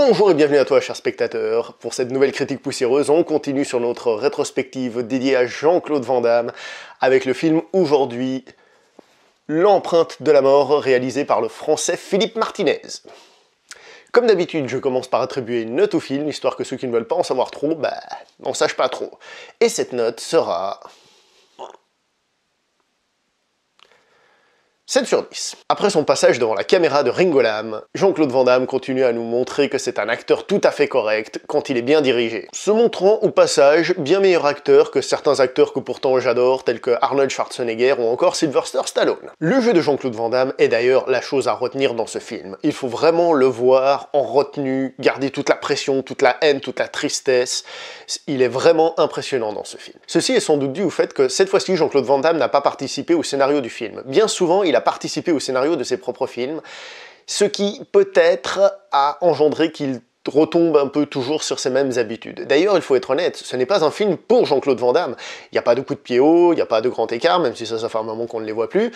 Bonjour et bienvenue à toi, chers spectateurs. Pour cette nouvelle critique poussiéreuse, on continue sur notre rétrospective dédiée à Jean-Claude Van Damme avec le film aujourd'hui L'empreinte de la mort, réalisé par le français Philippe Martinez. Comme d'habitude, je commence par attribuer une note au film, histoire que ceux qui ne veulent pas en savoir trop, bah, n'en sachent pas trop. Et cette note sera 7 sur 10. Après son passage devant la caméra de Ringolam, Jean-Claude Van Damme continue à nous montrer que c'est un acteur tout à fait correct quand il est bien dirigé, se montrant au passage bien meilleur acteur que certains acteurs que pourtant j'adore tels que Arnold Schwarzenegger ou encore Sylvester Stallone. Le jeu de Jean-Claude Van Damme est d'ailleurs la chose à retenir dans ce film. Il faut vraiment le voir en retenue, garder toute la pression, toute la haine, toute la tristesse. Il est vraiment impressionnant dans ce film. Ceci est sans doute dû au fait que cette fois-ci Jean-Claude Van Damme n'a pas participé au scénario du film. Bien souvent il a a participé au scénario de ses propres films, ce qui peut-être a engendré qu'il retombe un peu toujours sur ses mêmes habitudes. D'ailleurs, il faut être honnête, ce n'est pas un film pour Jean-Claude Van Damme. Il n'y a pas de coup de pied haut, il n'y a pas de grand écart, même si ça, ça fait un moment qu'on ne les voit plus.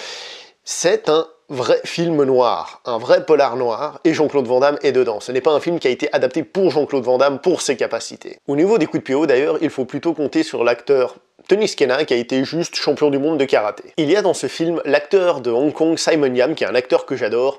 C'est un vrai film noir, un vrai polar noir, et Jean-Claude Van Damme est dedans. Ce n'est pas un film qui a été adapté pour Jean-Claude Van Damme, pour ses capacités. Au niveau des coups de pied d'ailleurs, il faut plutôt compter sur l'acteur Tony Skena, qui a été juste champion du monde de karaté. Il y a dans ce film l'acteur de Hong Kong Simon Yam, qui est un acteur que j'adore,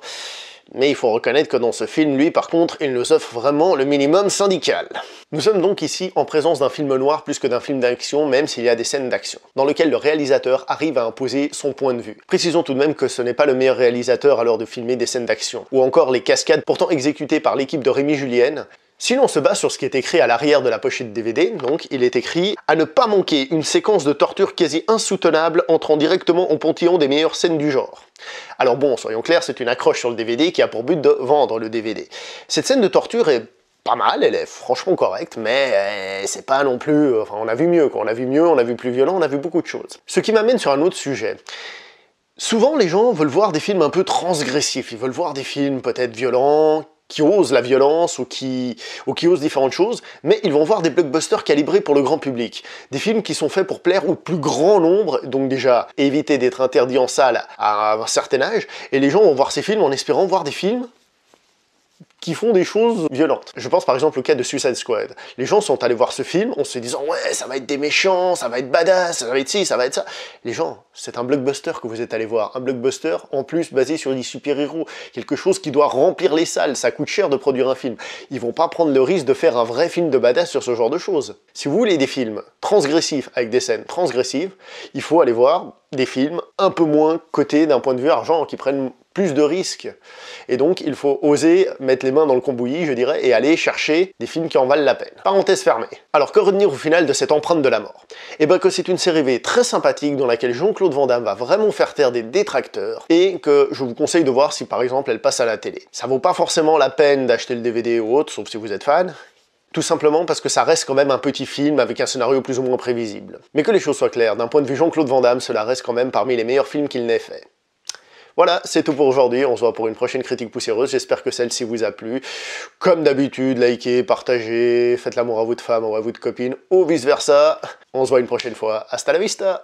mais il faut reconnaître que dans ce film, lui, par contre, il nous offre vraiment le minimum syndical. Nous sommes donc ici en présence d'un film noir plus que d'un film d'action, même s'il y a des scènes d'action, dans lequel le réalisateur arrive à imposer son point de vue. Précisons tout de même que ce n'est pas le meilleur réalisateur à l'heure de filmer des scènes d'action, ou encore les cascades pourtant exécutées par l'équipe de Rémi Julienne, si l'on se base sur ce qui est écrit à l'arrière de la pochette DVD, donc il est écrit « À ne pas manquer une séquence de torture quasi insoutenable entrant directement au pontillon des meilleures scènes du genre ». Alors bon, soyons clairs, c'est une accroche sur le DVD qui a pour but de vendre le DVD. Cette scène de torture est pas mal, elle est franchement correcte, mais euh, c'est pas non plus... Euh, enfin, on a vu mieux, quoi. On a vu mieux, on a vu plus violent, on a vu beaucoup de choses. Ce qui m'amène sur un autre sujet. Souvent, les gens veulent voir des films un peu transgressifs. Ils veulent voir des films peut-être violents, qui osent la violence ou qui, ou qui osent différentes choses, mais ils vont voir des blockbusters calibrés pour le grand public. Des films qui sont faits pour plaire au plus grand nombre, donc déjà éviter d'être interdit en salle à un certain âge, et les gens vont voir ces films en espérant voir des films qui font des choses violentes. Je pense par exemple au cas de Suicide Squad. Les gens sont allés voir ce film en se disant ouais ça va être des méchants, ça va être badass, ça va être ci, ça va être ça. Les gens, c'est un blockbuster que vous êtes allés voir. Un blockbuster en plus basé sur des super-héros. Quelque chose qui doit remplir les salles. Ça coûte cher de produire un film. Ils vont pas prendre le risque de faire un vrai film de badass sur ce genre de choses. Si vous voulez des films transgressifs avec des scènes transgressives, il faut aller voir des films un peu moins cotés d'un point de vue argent, qui prennent plus de risques. Et donc, il faut oser mettre les mains dans le cambouis, je dirais, et aller chercher des films qui en valent la peine. Parenthèse fermée. Alors, que retenir au final de cette empreinte de la mort Eh bien que c'est une série V très sympathique dans laquelle Jean-Claude Van Damme va vraiment faire taire des détracteurs et que je vous conseille de voir si par exemple elle passe à la télé. Ça vaut pas forcément la peine d'acheter le DVD ou autre, sauf si vous êtes fan, tout simplement parce que ça reste quand même un petit film avec un scénario plus ou moins prévisible. Mais que les choses soient claires, d'un point de vue Jean-Claude Van Damme, cela reste quand même parmi les meilleurs films qu'il n'ait fait. Voilà, c'est tout pour aujourd'hui. On se voit pour une prochaine critique poussiéreuse. J'espère que celle-ci vous a plu. Comme d'habitude, likez, partagez, faites l'amour à votre femme ou à votre copine ou vice-versa. On se voit une prochaine fois. Hasta la vista